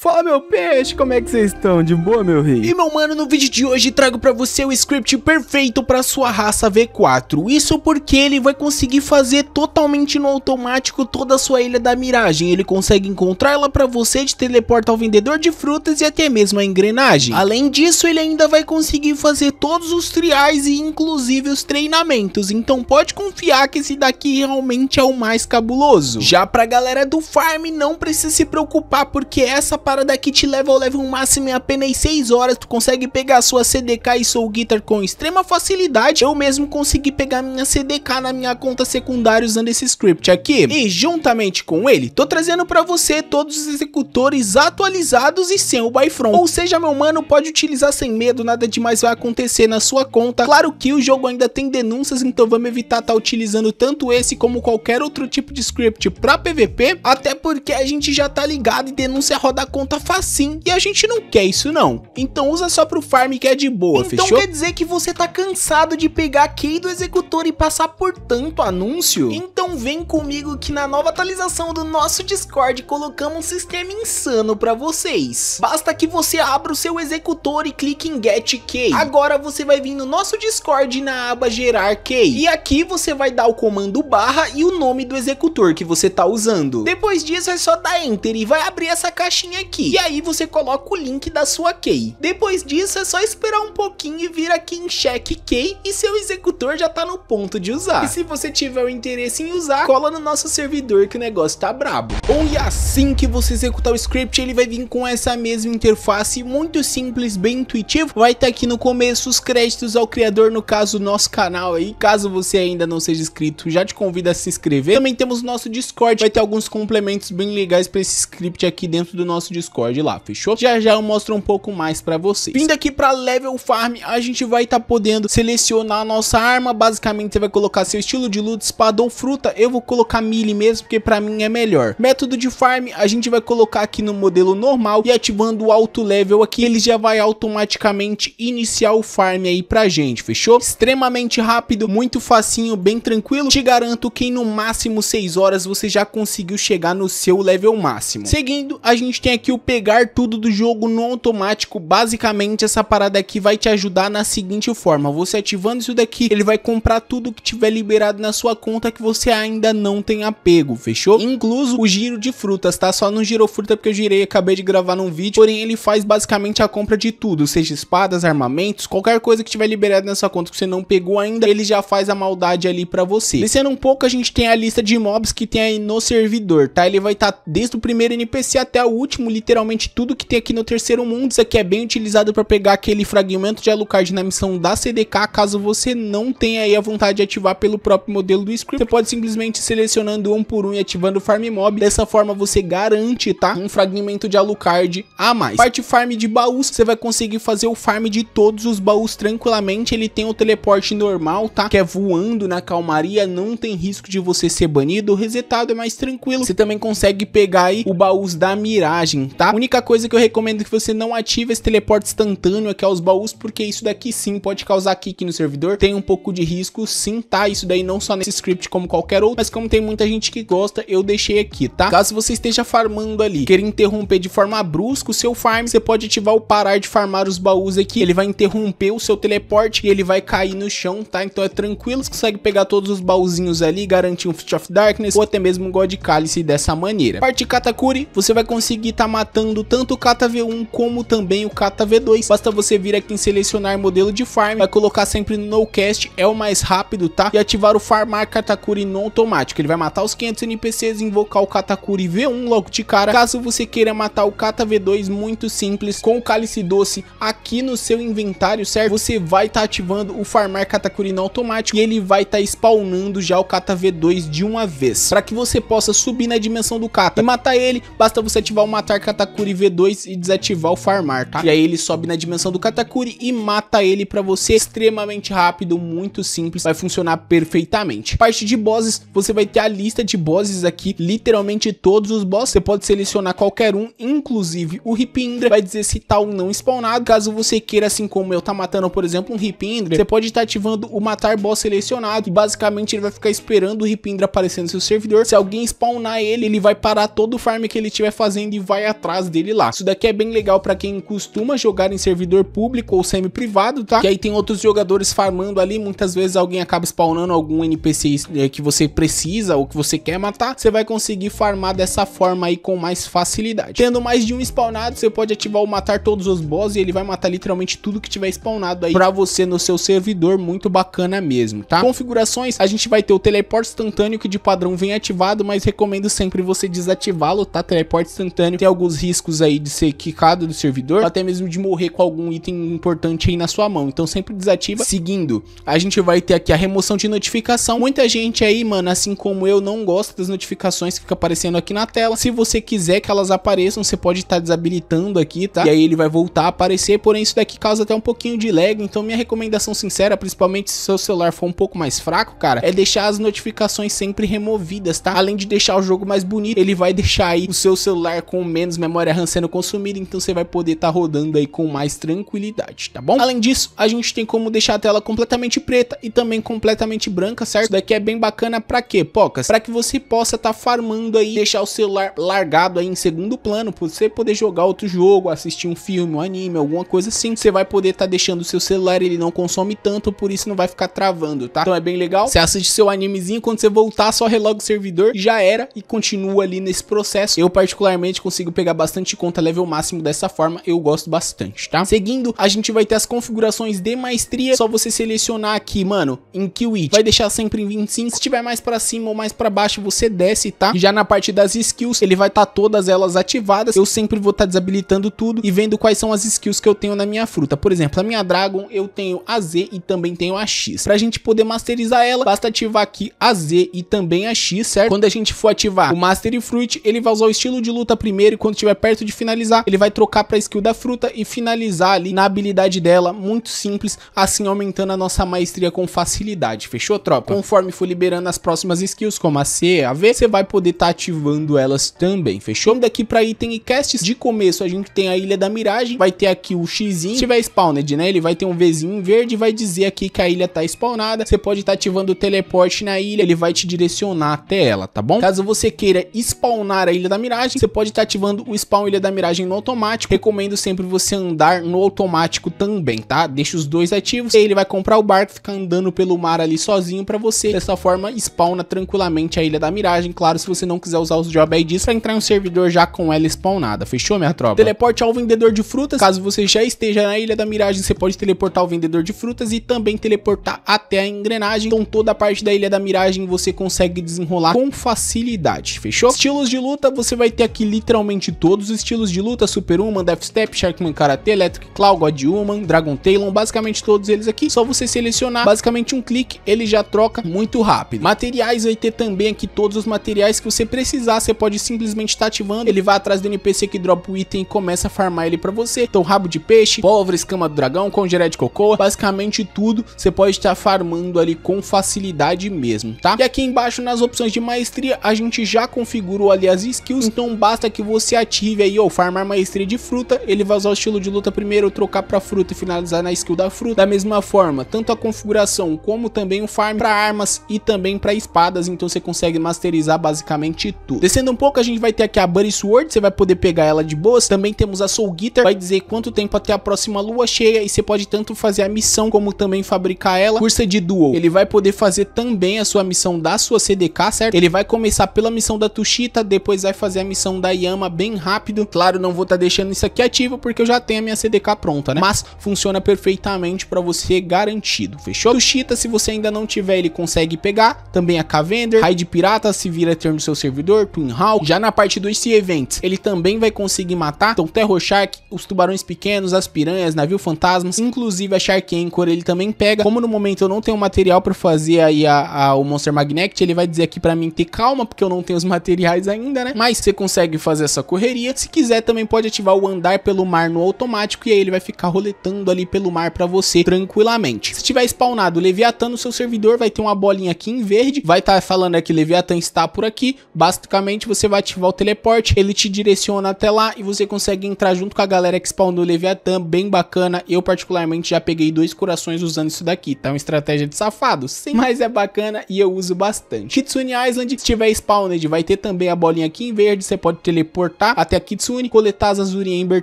Fala meu peixe, como é que vocês estão? De boa, meu rei? E meu mano, no vídeo de hoje trago pra você o script perfeito pra sua raça V4. Isso porque ele vai conseguir fazer totalmente no automático toda a sua ilha da miragem. Ele consegue encontrar ela pra você, te teleporta ao vendedor de frutas e até mesmo a engrenagem. Além disso, ele ainda vai conseguir fazer todos os triais e inclusive os treinamentos. Então pode confiar que esse daqui realmente é o mais cabuloso. Já pra galera do farm, não precisa se preocupar porque essa parada que te leva ao level máximo em apenas 6 horas. Tu consegue pegar sua CDK e Soul Guitar com extrema facilidade. Eu mesmo consegui pegar minha CDK na minha conta secundária usando esse script aqui. E juntamente com ele, tô trazendo pra você todos os executores atualizados e sem o Byfront. Ou seja, meu mano, pode utilizar sem medo, nada demais vai acontecer na sua conta. Claro que o jogo ainda tem denúncias, então vamos evitar estar tá utilizando tanto esse como qualquer outro tipo de script pra PVP. Até porque a gente já tá ligado e denúncia roda contra conta facinho e a gente não quer isso não. Então usa só pro farm que é de boa, então, fechou? Então quer dizer que você tá cansado de pegar a key do executor e passar por tanto anúncio? Então vem comigo que na nova atualização do nosso Discord colocamos um sistema insano para vocês. Basta que você abra o seu executor e clique em Get Key. Agora você vai vir no nosso Discord na aba Gerar Key. E aqui você vai dar o comando barra e o nome do executor que você tá usando. Depois disso é só dar Enter e vai abrir essa caixinha aqui aqui. E aí você coloca o link da sua key. Depois disso é só esperar um pouquinho e vir aqui em check key e seu executor já tá no ponto de usar. E se você tiver o interesse em usar, cola no nosso servidor que o negócio tá brabo. Bom, e assim que você executar o script, ele vai vir com essa mesma interface, muito simples, bem intuitivo. Vai estar tá aqui no começo os créditos ao criador, no caso, nosso canal aí. Caso você ainda não seja inscrito, já te convido a se inscrever. Também temos nosso Discord, vai ter alguns complementos bem legais para esse script aqui dentro do nosso Discord Discord lá, fechou? Já já eu mostro um pouco mais pra vocês. Vindo aqui pra level farm, a gente vai estar tá podendo selecionar a nossa arma. Basicamente, você vai colocar seu estilo de luta, espada ou fruta. Eu vou colocar melee mesmo, porque pra mim é melhor. Método de farm, a gente vai colocar aqui no modelo normal e ativando o alto level aqui, ele já vai automaticamente iniciar o farm aí pra gente, fechou? Extremamente rápido, muito facinho, bem tranquilo. Te garanto que em no máximo 6 horas você já conseguiu chegar no seu level máximo. Seguindo, a gente tem aqui o pegar tudo do jogo no automático, basicamente essa parada aqui vai te ajudar na seguinte forma, você ativando isso daqui, ele vai comprar tudo que tiver liberado na sua conta que você ainda não tenha pego, fechou? Incluso o giro de frutas, tá? Só não girou fruta porque eu girei, acabei de gravar num vídeo, porém ele faz basicamente a compra de tudo, seja espadas, armamentos, qualquer coisa que tiver liberado na sua conta que você não pegou ainda, ele já faz a maldade ali pra você. Descendo um pouco, a gente tem a lista de mobs que tem aí no servidor, tá? Ele vai estar tá desde o primeiro NPC até o último literalmente tudo que tem aqui no terceiro mundo. Isso aqui é bem utilizado para pegar aquele fragmento de Alucard na missão da CDK, caso você não tenha aí a vontade de ativar pelo próprio modelo do script. Você pode simplesmente selecionando um por um e ativando o farm mob. Dessa forma você garante, tá? Um fragmento de Alucard a mais. Parte farm de baús, você vai conseguir fazer o farm de todos os baús tranquilamente. Ele tem o teleporte normal, tá? Que é voando na calmaria, não tem risco de você ser banido. O resetado é mais tranquilo. Você também consegue pegar aí o baús da miragem tá? A única coisa que eu recomendo é que você não ative esse teleporte instantâneo aqui aos baús, porque isso daqui sim pode causar kick no servidor, tem um pouco de risco sim, tá? Isso daí não só nesse script como qualquer outro, mas como tem muita gente que gosta, eu deixei aqui, tá? Caso você esteja farmando ali, querer interromper de forma brusca o seu farm, você pode ativar o parar de farmar os baús aqui, ele vai interromper o seu teleporte e ele vai cair no chão, tá? Então é tranquilo, você consegue pegar todos os baúzinhos ali, garantir um Fist of Darkness ou até mesmo um God Cálice dessa maneira. Parte Katakuri, você vai conseguir estar tá matando tanto o Kata V1 como também o Kata V2. Basta você vir aqui em selecionar modelo de farm, vai colocar sempre no cast é o mais rápido, tá? E ativar o farmar Katakuri no automático. Ele vai matar os 500 NPCs, invocar o Katakuri V1 logo de cara. Caso você queira matar o Kata V2, muito simples, com o Cálice Doce aqui no seu inventário, certo? Você vai estar tá ativando o farmar Katakuri no automático e ele vai estar tá spawnando já o Kata V2 de uma vez. Para que você possa subir na dimensão do Kata e matar ele, basta você ativar o matar matar Katakuri V2 e desativar o farmar, tá? E aí ele sobe na dimensão do Katakuri e mata ele pra você extremamente rápido, muito simples, vai funcionar perfeitamente. Parte de bosses, você vai ter a lista de bosses aqui, literalmente todos os bosses, você pode selecionar qualquer um, inclusive o Ripindra, vai dizer se tá ou não spawnado, caso você queira, assim como eu, tá matando, por exemplo, um Ripindra, você pode estar tá ativando o matar boss selecionado, e basicamente ele vai ficar esperando o Ripindra aparecer no seu servidor, se alguém spawnar ele, ele vai parar todo o farm que ele estiver fazendo e vai atrás dele lá. Isso daqui é bem legal para quem costuma jogar em servidor público ou semi-privado, tá? Que aí tem outros jogadores farmando ali, muitas vezes alguém acaba spawnando algum NPC é, que você precisa ou que você quer matar, você vai conseguir farmar dessa forma aí com mais facilidade. Tendo mais de um spawnado, você pode ativar o matar todos os boss e ele vai matar literalmente tudo que tiver spawnado aí para você no seu servidor, muito bacana mesmo, tá? Configurações, a gente vai ter o teleporte instantâneo que de padrão vem ativado, mas recomendo sempre você desativá-lo, tá? Teleporte instantâneo tem alguns riscos aí de ser quicado do servidor, até mesmo de morrer com algum item importante aí na sua mão. Então sempre desativa. Seguindo, a gente vai ter aqui a remoção de notificação. Muita gente aí, mano, assim como eu, não gosta das notificações que fica aparecendo aqui na tela. Se você quiser que elas apareçam, você pode estar tá desabilitando aqui, tá? E aí ele vai voltar a aparecer, porém isso daqui causa até um pouquinho de lag. Então minha recomendação sincera, principalmente se seu celular for um pouco mais fraco, cara, é deixar as notificações sempre removidas, tá? Além de deixar o jogo mais bonito, ele vai deixar aí o seu celular com menos menos memória RAM sendo consumida, então você vai poder estar tá rodando aí com mais tranquilidade, tá bom? Além disso, a gente tem como deixar a tela completamente preta e também completamente branca, certo? Isso daqui é bem bacana pra quê, Pocas? Pra que você possa estar tá farmando aí, deixar o celular largado aí em segundo plano, pra você poder jogar outro jogo, assistir um filme, um anime, alguma coisa assim. Você vai poder estar tá deixando o seu celular, ele não consome tanto, por isso não vai ficar travando, tá? Então é bem legal. Você assiste seu animezinho, quando você voltar, só reloga o servidor, já era e continua ali nesse processo. Eu particularmente consigo pegar bastante conta level máximo dessa forma, eu gosto bastante, tá? Seguindo, a gente vai ter as configurações de maestria, só você selecionar aqui, mano, em Kiwit, vai deixar sempre em 25, se tiver mais pra cima ou mais pra baixo, você desce, tá? já na parte das skills, ele vai estar tá todas elas ativadas, eu sempre vou estar tá desabilitando tudo e vendo quais são as skills que eu tenho na minha fruta, por exemplo, a minha Dragon, eu tenho a Z e também tenho a X, pra gente poder masterizar ela, basta ativar aqui a Z e também a X, certo? Quando a gente for ativar o Mastery Fruit, ele vai usar o estilo de luta primeiro e quando estiver perto de finalizar, ele vai trocar para a skill da fruta e finalizar ali na habilidade dela, muito simples, assim aumentando a nossa maestria com facilidade, fechou, tropa? Conforme for liberando as próximas skills, como a C, a V, você vai poder estar tá ativando elas também, fechou? Vamos daqui para item e casts, de começo a gente tem a Ilha da Miragem, vai ter aqui o Xzinho. se tiver spawned, né, ele vai ter um Vzinho verde, vai dizer aqui que a ilha tá spawnada, você pode estar tá ativando o teleporte na ilha, ele vai te direcionar até ela, tá bom? Caso você queira spawnar a Ilha da Miragem, você pode estar tá ativando o spawn Ilha é da Miragem no automático. Recomendo sempre você andar no automático também, tá? Deixa os dois ativos. e Ele vai comprar o barco, ficar andando pelo mar ali sozinho pra você. Dessa forma, spawna tranquilamente a Ilha da Miragem. Claro, se você não quiser usar os job IDs pra entrar em um servidor já com ela spawnada. Fechou, minha tropa? Teleporte ao vendedor de frutas. Caso você já esteja na Ilha da Miragem, você pode teleportar ao vendedor de frutas e também teleportar até a engrenagem. Então, toda a parte da Ilha da Miragem você consegue desenrolar com facilidade. Fechou? Estilos de luta, você vai ter aqui literalmente todos os estilos de luta, superhuman Deathstep, Sharkman Karate, Electric Claw, human Dragon Talon, basicamente todos eles aqui, só você selecionar, basicamente um clique, ele já troca muito rápido. Materiais vai ter também aqui todos os materiais que você precisar, você pode simplesmente estar tá ativando, ele vai atrás do NPC que dropa o item e começa a farmar ele pra você, então rabo de peixe, pólvora, escama do dragão, congelé de cocoa, basicamente tudo você pode estar tá farmando ali com facilidade mesmo, tá? E aqui embaixo nas opções de maestria, a gente já configurou ali as skills, então basta que você se ative aí ou farmar maestria de fruta, ele vai usar o estilo de luta primeiro, trocar pra fruta e finalizar na skill da fruta. Da mesma forma, tanto a configuração como também o farm para armas e também para espadas, então você consegue masterizar basicamente tudo. Descendo um pouco, a gente vai ter aqui a Buddy Sword, você vai poder pegar ela de boas. Também temos a Soul Guitar, vai dizer quanto tempo até a próxima lua cheia e você pode tanto fazer a missão como também fabricar ela. Cursa de Duel, ele vai poder fazer também a sua missão da sua CDK, certo? Ele vai começar pela missão da Tushita, depois vai fazer a missão da Yama bem rápido. Claro, não vou estar tá deixando isso aqui ativo porque eu já tenho a minha CDK pronta, né? Mas funciona perfeitamente para você garantido, fechou? O Cheetah, se você ainda não tiver, ele consegue pegar. Também a Cavender, Raid Pirata, se vira ter no seu servidor, Twin Hawk. Já na parte dos Sea Events, ele também vai conseguir matar. Então Terror Shark, os tubarões pequenos, as piranhas, navio fantasmas, inclusive a Shark Anchor, ele também pega. Como no momento eu não tenho material para fazer aí a, a, o Monster Magnet, ele vai dizer aqui para mim ter calma, porque eu não tenho os materiais ainda, né? Mas você consegue fazer essa correria. Se quiser, também pode ativar o andar pelo mar no automático e aí ele vai ficar roletando ali pelo mar para você tranquilamente. Se tiver spawnado Leviatã no seu servidor, vai ter uma bolinha aqui em verde, vai estar tá falando aqui Leviatã está por aqui. Basicamente, você vai ativar o teleporte, ele te direciona até lá e você consegue entrar junto com a galera que spawnou Leviatã, bem bacana. Eu particularmente já peguei dois corações usando isso daqui, tá? Uma estratégia de safado, sim, mas é bacana e eu uso bastante. Kitsune Island, se tiver spawned, vai ter também a bolinha aqui em verde, você pode teleportar até a Kitsune, coletar as Azuri Ember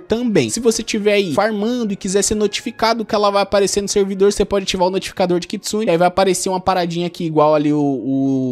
também. Se você tiver aí farmando e quiser ser notificado que ela vai aparecer no servidor, você pode ativar o notificador de Kitsune, aí vai aparecer uma paradinha aqui igual ali o,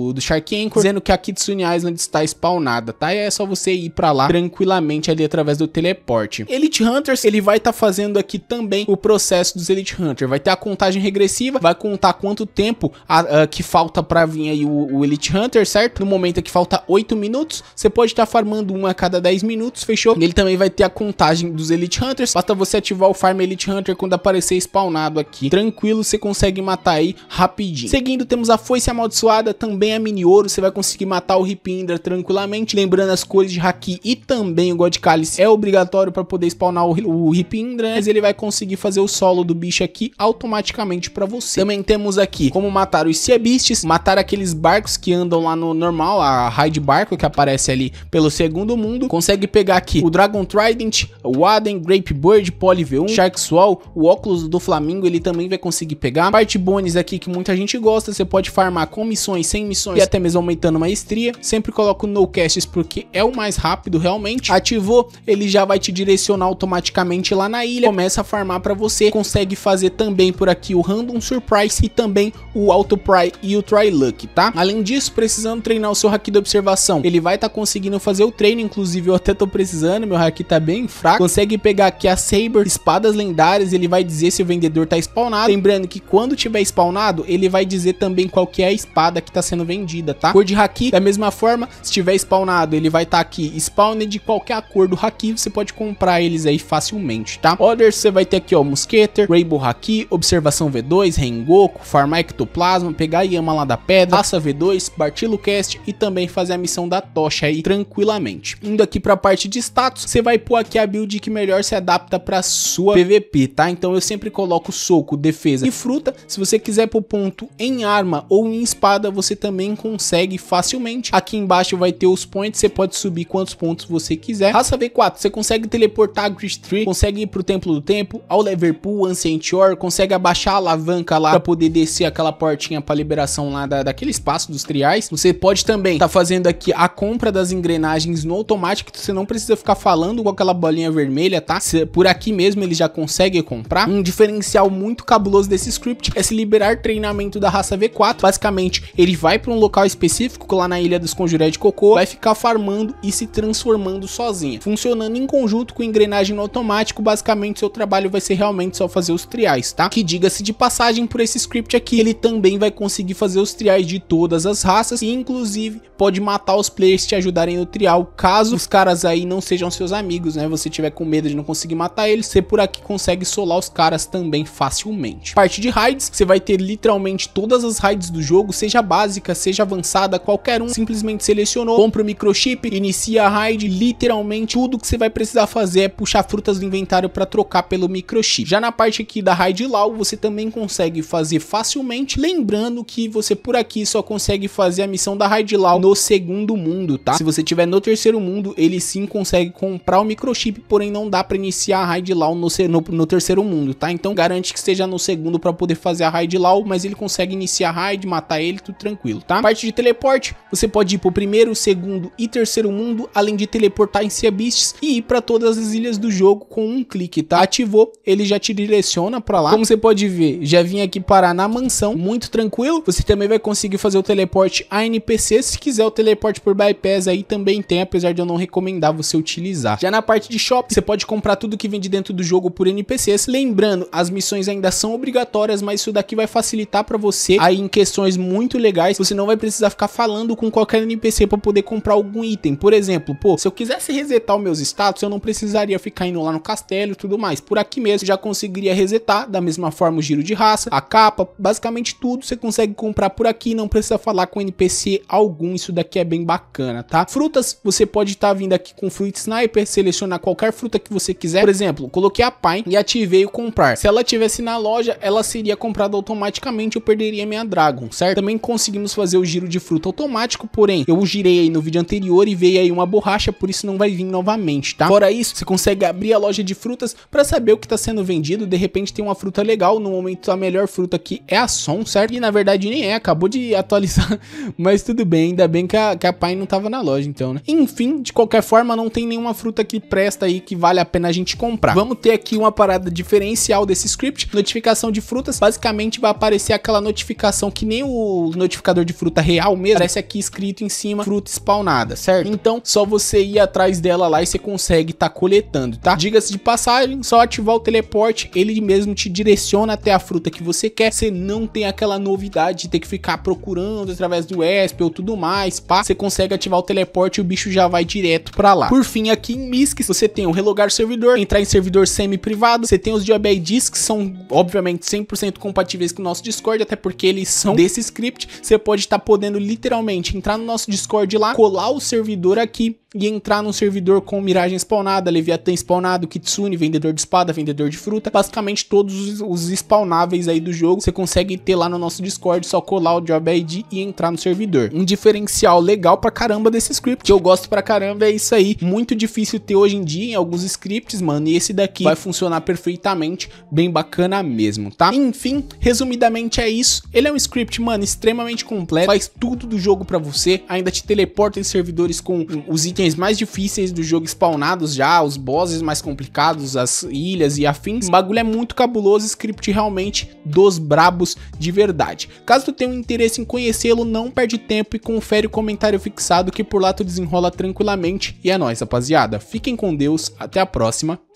o do Shark Anchor, dizendo que a Kitsune Island está spawnada, tá? E é só você ir para lá tranquilamente ali através do teleporte. Elite Hunters, ele vai estar tá fazendo aqui também o processo dos Elite Hunters. vai ter a contagem regressiva, vai contar quanto tempo a, a, que falta para vir aí o, o, Elite Hunter, certo? No momento que falta 8 minutos, você pode estar tá farmando uma a cada 10 10 minutos, fechou? Ele também vai ter a contagem dos Elite Hunters, basta você ativar o Farm Elite Hunter quando aparecer spawnado aqui. Tranquilo, você consegue matar aí rapidinho. Seguindo, temos a Foice Amaldiçoada, também a Mini Ouro, você vai conseguir matar o Indra tranquilamente, lembrando as cores de Haki e também o God Cálice é obrigatório para poder spawnar o, o Indra. mas ele vai conseguir fazer o solo do bicho aqui automaticamente para você. Também temos aqui como matar os Sea Beasts, matar aqueles barcos que andam lá no normal, a raid barco que aparece ali pelo segundo mundo, consegue pegar aqui o Dragon Trident, o Aden, Grape Bird, Poly V1, Shark Swall, o óculos do Flamingo ele também vai conseguir pegar. Parte bônus aqui que muita gente gosta, você pode farmar com missões, sem missões e até mesmo aumentando maestria. Sempre coloco no casts porque é o mais rápido realmente. Ativou, ele já vai te direcionar automaticamente lá na ilha, começa a farmar para você. Consegue fazer também por aqui o Random Surprise e também o Auto Pry e o Try Luck, tá? Além disso, precisando treinar o seu hack de observação, ele vai estar tá conseguindo fazer o treino, inclusive eu até tô precisando, meu haki tá bem fraco. Consegue pegar aqui a Saber, espadas lendárias, ele vai dizer se o vendedor tá spawnado. Lembrando que quando tiver spawnado, ele vai dizer também qual que é a espada que tá sendo vendida, tá? Cor de haki, da mesma forma, se tiver spawnado, ele vai estar tá aqui spawned de qualquer cor do haki, você pode comprar eles aí facilmente, tá? Others, você vai ter aqui, ó, Musketer, Rainbow Haki, Observação V2, Rengoku, Farmar Ectoplasma, pegar a Yama lá da pedra, Aça V2, Bartilo Cast e também fazer a missão da tocha aí tranquilamente. Indo aqui aqui para a parte de status, você vai pôr aqui a build que melhor se adapta para sua PVP, tá? Então eu sempre coloco soco, defesa e fruta. Se você quiser pôr ponto em arma ou em espada, você também consegue facilmente. Aqui embaixo vai ter os points, você pode subir quantos pontos você quiser. Raça V4, você consegue teleportar a Grid Tree, consegue ir pro Templo do Tempo, ao Liverpool, Ancient Ore, consegue abaixar a alavanca lá para poder descer aquela portinha para liberação lá da, daquele espaço dos triais. Você pode também tá fazendo aqui a compra das engrenagens no automático acho que você não precisa ficar falando com aquela bolinha vermelha, tá? Por aqui mesmo ele já consegue comprar. Um diferencial muito cabuloso desse script é se liberar treinamento da raça V4. Basicamente, ele vai para um local específico lá na Ilha dos Conjuré de Cocô, vai ficar farmando e se transformando sozinha. Funcionando em conjunto com engrenagem no automático, basicamente seu trabalho vai ser realmente só fazer os triais, tá? Que diga-se de passagem por esse script aqui, ele também vai conseguir fazer os triais de todas as raças e inclusive pode matar os players te ajudarem no trial caso os caras aí não sejam seus amigos, né? Você tiver com medo de não conseguir matar eles, você por aqui consegue solar os caras também facilmente. Parte de raids, você vai ter literalmente todas as raids do jogo, seja básica, seja avançada, qualquer um, simplesmente selecionou, compra o microchip, inicia a raid, literalmente tudo que você vai precisar fazer é puxar frutas do inventário para trocar pelo microchip. Já na parte aqui da raid Lau, você também consegue fazer facilmente, lembrando que você por aqui só consegue fazer a missão da raid Lau no segundo mundo, tá? Se você tiver no terceiro mundo, ele sim consegue comprar o microchip, porém não dá para iniciar a raid LAW no, no, no, terceiro mundo, tá? Então garante que esteja no segundo para poder fazer a raid LAW, mas ele consegue iniciar a raid, matar ele, tudo tranquilo, tá? Parte de teleporte, você pode ir pro primeiro, segundo e terceiro mundo, além de teleportar em Sea Beasts e ir para todas as ilhas do jogo com um clique, tá? Ativou, ele já te direciona para lá. Como você pode ver, já vim aqui parar na mansão, muito tranquilo. Você também vai conseguir fazer o teleporte a NPC, se quiser o teleporte por bypass aí também tem, apesar de eu não recomendar recomendar você utilizar. Já na parte de shopping, você pode comprar tudo que vende dentro do jogo por NPCs. Lembrando, as missões ainda são obrigatórias, mas isso daqui vai facilitar para você aí em questões muito legais. Você não vai precisar ficar falando com qualquer NPC para poder comprar algum item. Por exemplo, pô, se eu quisesse resetar os meus status, eu não precisaria ficar indo lá no castelo e tudo mais. Por aqui mesmo já conseguiria resetar, da mesma forma o giro de raça, a capa, basicamente tudo você consegue comprar por aqui, não precisa falar com NPC algum. Isso daqui é bem bacana, tá? Frutas, você pode estar tá vindo aqui com Fruit Sniper, selecionar qualquer fruta que você quiser. Por exemplo, coloquei a Pine e ativei o comprar. Se ela tivesse na loja, ela seria comprada automaticamente, eu perderia minha Dragon, certo? Também conseguimos fazer o giro de fruta automático, porém, eu girei aí no vídeo anterior e veio aí uma borracha, por isso não vai vir novamente, tá? Fora isso, você consegue abrir a loja de frutas para saber o que está sendo vendido, de repente tem uma fruta legal, no momento a melhor fruta aqui é a Som, certo? E na verdade nem é, acabou de atualizar, mas tudo bem, ainda bem que a, que a Pine não estava na loja, então, né? Enfim, de qualquer qualquer forma, não tem nenhuma fruta que presta aí que vale a pena a gente comprar. Vamos ter aqui uma parada diferencial desse script, notificação de frutas. Basicamente vai aparecer aquela notificação que nem o notificador de fruta real mesmo, aparece aqui escrito em cima, fruta spawnada, certo? Então, só você ir atrás dela lá e você consegue tá coletando, tá? Diga-se de passagem, só ativar o teleporte, ele mesmo te direciona até a fruta que você quer, você não tem aquela novidade de ter que ficar procurando através do ESP ou tudo mais, pá, você consegue ativar o teleporte e o bicho já vai direto direto lá. Por fim, aqui em MISC, você tem o um relogar servidor, entrar em servidor semi-privado, você tem os job IDs que são, obviamente, 100% compatíveis com o nosso Discord, até porque eles são desse script. Você pode estar tá podendo, literalmente, entrar no nosso Discord lá, colar o servidor aqui e entrar num servidor com miragem spawnada, Leviathan spawnado, Kitsune, vendedor de espada, vendedor de fruta, basicamente todos os spawnáveis aí do jogo, você consegue ter lá no nosso Discord, só colar o job ID e entrar no servidor. Um diferencial legal pra caramba desse script, que eu gosto pra caramba, é isso aí. Muito difícil ter hoje em dia em alguns scripts, mano. E esse daqui vai funcionar perfeitamente, bem bacana mesmo, tá? Enfim, resumidamente é isso. Ele é um script, mano, extremamente completo. Faz tudo do jogo pra você. Ainda te teleporta em servidores com os itens mais difíceis do jogo spawnados já, os bosses mais complicados, as ilhas e afins. O bagulho é muito cabuloso, script realmente dos brabos de verdade. Caso tu tenha um interesse em conhecê-lo, não perde tempo e confere o comentário fixado que por lá tu desenrola tranquilamente gente. E é nóis, rapaziada. Fiquem com Deus, até a próxima